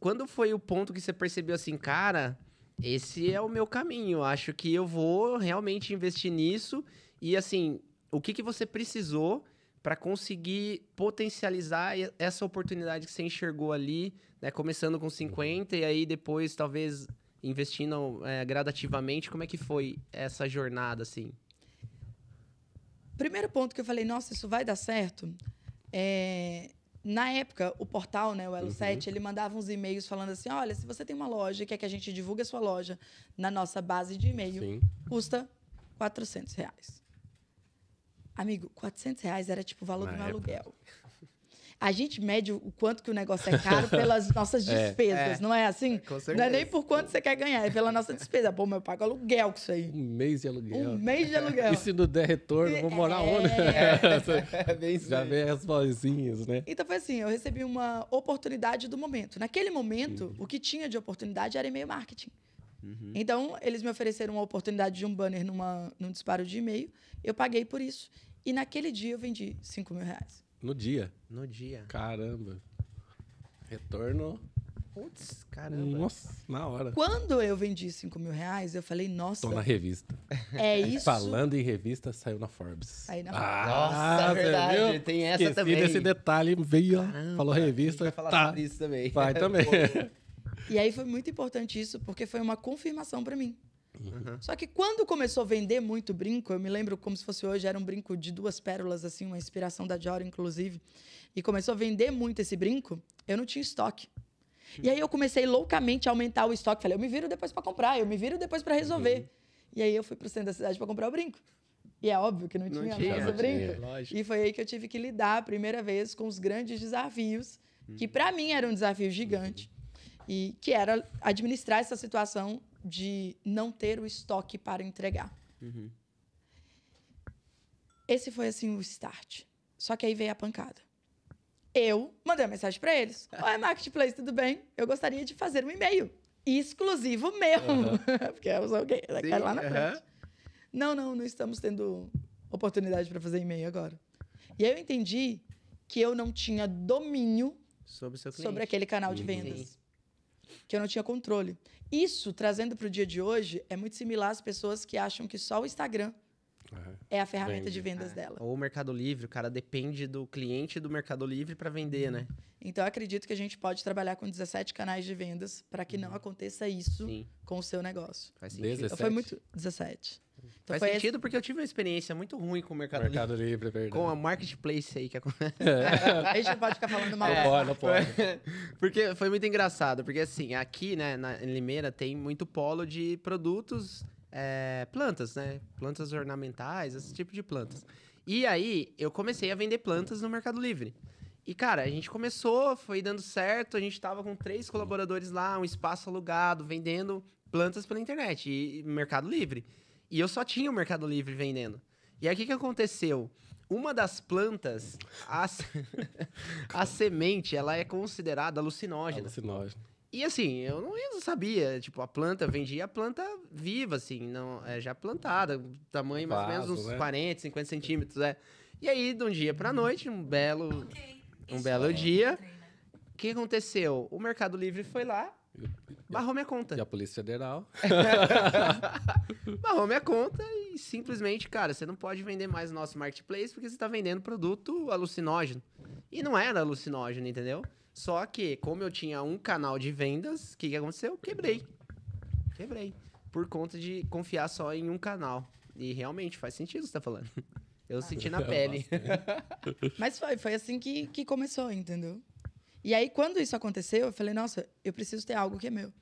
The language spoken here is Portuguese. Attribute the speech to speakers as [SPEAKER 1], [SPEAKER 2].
[SPEAKER 1] quando foi o ponto que você percebeu assim, cara, esse é o meu caminho, acho que eu vou realmente investir nisso e assim, o que, que você precisou para conseguir potencializar essa oportunidade que você enxergou ali, né, começando com 50 e aí depois talvez investindo é, gradativamente, como é que foi essa jornada assim?
[SPEAKER 2] Primeiro ponto que eu falei, nossa, isso vai dar certo, é, na época, o portal, né, o Elo uhum. 7, ele mandava uns e-mails falando assim: olha, se você tem uma loja e quer que a gente divulgue a sua loja na nossa base de e-mail, custa 400 reais. Amigo, 400 reais era tipo o valor na do meu época. aluguel a gente mede o quanto que o negócio é caro pelas nossas é. despesas, é, não é assim? É, com certeza. Não é nem por quanto você quer ganhar, é pela nossa despesa. Pô, eu pago aluguel com isso aí. Um
[SPEAKER 1] mês de aluguel. Um mês de aluguel. e se não der retorno, vou morar é. onde? É, bem Já vem as vozinhas, né?
[SPEAKER 2] Então foi assim, eu recebi uma oportunidade do momento. Naquele momento, uhum. o que tinha de oportunidade era e-mail marketing. Uhum. Então, eles me ofereceram uma oportunidade de um banner numa, num disparo de e-mail. Eu paguei por isso. E naquele dia eu vendi 5 mil reais.
[SPEAKER 1] No dia. No dia. Caramba. Retorno.
[SPEAKER 2] Putz, caramba. Nossa,
[SPEAKER 1] na hora. Quando
[SPEAKER 2] eu vendi 5 mil reais, eu falei, nossa. Tô na revista.
[SPEAKER 1] É isso. Falando em revista, saiu na Forbes. Aí
[SPEAKER 2] na ah, Forbes. Ah, nossa, é verdade. Viu? Tem essa Esqueci também. desse
[SPEAKER 1] detalhe, veio, caramba, falou revista. Vai falar tá. sobre isso também. Vai também.
[SPEAKER 2] e aí foi muito importante isso, porque foi uma confirmação para mim. Uhum. Só que quando começou a vender muito brinco, eu me lembro como se fosse hoje, era um brinco de duas pérolas, assim, uma inspiração da Dior, inclusive. E começou a vender muito esse brinco, eu não tinha estoque. E aí eu comecei loucamente a aumentar o estoque. Falei, eu me viro depois para comprar, eu me viro depois para resolver. Uhum. E aí eu fui pro centro da cidade para comprar o brinco. E é óbvio que não, não tinha, tinha mais o brinco. Tinha. E foi aí que eu tive que lidar a primeira vez com os grandes desafios, uhum. que para mim era um desafio gigante. Uhum e que era administrar essa situação de não ter o estoque para entregar. Uhum. Esse foi assim o start. Só que aí veio a pancada. Eu mandei uma mensagem para eles: Oi, Marketplace, tudo bem? Eu gostaria de fazer um e-mail exclusivo meu. Uhum. Porque eu sou alguém, lá na frente. Não, não, não estamos tendo oportunidade para fazer e-mail agora. E aí eu entendi que eu não tinha domínio
[SPEAKER 1] sobre, sobre aquele canal de uhum. vendas. Sim
[SPEAKER 2] que eu não tinha controle. Isso, trazendo para o dia de hoje, é muito similar às pessoas que acham que só o Instagram
[SPEAKER 1] uhum. é a ferramenta Vende. de vendas é. dela. Ou o Mercado Livre, o cara depende do cliente do Mercado Livre para vender, uhum. né?
[SPEAKER 2] Então, eu acredito que a gente pode trabalhar com 17 canais de vendas para que uhum. não aconteça isso Sim. com o seu negócio. Faz sentido. 17? Foi muito... 17.
[SPEAKER 1] Então Faz sentido esse... porque eu tive uma experiência muito ruim com o Mercado, mercado Livre. livre é com a Marketplace aí que acontece. É. a gente não pode ficar falando mal. É. Não pode, não pode. porque foi muito engraçado. Porque assim, aqui né, na, em Limeira tem muito polo de produtos, é, plantas, né? Plantas ornamentais, esse tipo de plantas. E aí, eu comecei a vender plantas no Mercado Livre. E, cara, a gente começou, foi dando certo, a gente tava com três colaboradores lá, um espaço alugado, vendendo plantas pela internet e Mercado Livre. E eu só tinha o Mercado Livre vendendo. E aí o que, que aconteceu? Uma das plantas, a, a semente, ela é considerada alucinógena. Alucinógena. E assim, eu não, sabia, tipo, a planta, vendia a planta viva, assim, não, é, já plantada, tamanho mais ou menos uns né? 40, 50 centímetros, é. E aí, de um dia pra uhum. noite, um belo, okay. um Isso belo é. dia, o que aconteceu? O Mercado Livre foi lá Barrou minha conta. E a Polícia Federal. Barrou minha conta e simplesmente, cara, você não pode vender mais o nosso marketplace porque você está vendendo produto alucinógeno. E não era alucinógeno, entendeu? Só que, como eu tinha um canal de vendas, o que, que aconteceu? Quebrei. Quebrei. Por conta de confiar só em um canal. E realmente faz sentido o que você tá falando. Eu ah, senti na ah. pele.
[SPEAKER 2] Mas foi, foi assim que, que começou, entendeu? E aí, quando isso aconteceu, eu falei, nossa, eu preciso ter algo que é meu.